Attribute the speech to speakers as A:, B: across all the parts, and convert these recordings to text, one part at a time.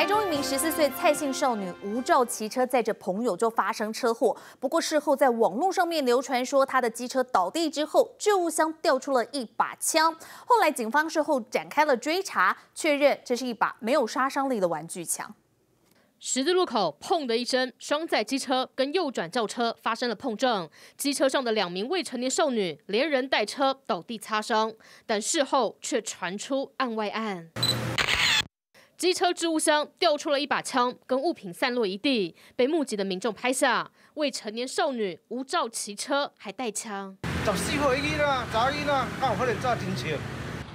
A: 台中一名十四岁蔡姓少女无照骑车载着朋友就发生车祸，不过事后在网络上面流传说她的机车倒地之后，储物箱掉出了一把枪。后来警方事后展开了追查，确认这是一把没有杀伤力的玩具枪。十字路口，砰的一声，双载机车跟右转轿车发生了碰撞，机车上的两名未成年少女连人带车倒地擦伤，但事后却传出案外案。机车置物箱掉出了一把枪，跟物品散落一地，被目击的民众拍下。未成年少女无照骑车，还带枪。十四岁囡仔，早囡仔，敢有可能坐警车？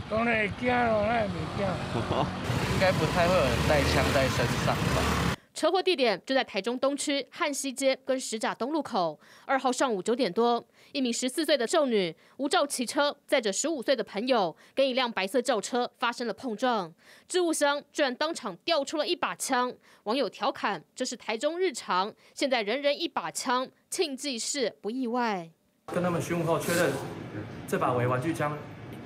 A: 当然惊咯，那也惊。应该不太会有人带枪在身上吧。车祸地点就在台中东区汉西街跟石甲东路口。二号上午九点多，一名十四岁的少女无照骑车载着十五岁的朋友，跟一辆白色轿车发生了碰撞。置物箱居然当场掉出了一把枪，网友调侃这是台中日常。现在人人一把枪，庆忌事不意外。跟他们询问后确认，这把为玩具枪。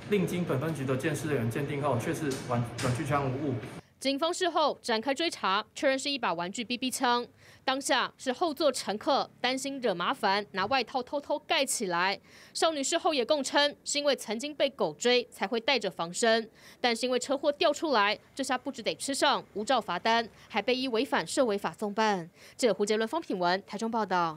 A: 另经本分局的鉴识人员鉴定后，确实玩玩具枪无误。警方事后展开追查，确认是一把玩具 BB 枪。当下是后座乘客担心惹麻烦，拿外套偷偷盖起来。少女事后也供称，是因为曾经被狗追，才会带着防身。但是因为车祸掉出来，这下不只得吃上无照罚单，还被依违反社违法送办。记者胡杰伦、方品文，台中报道。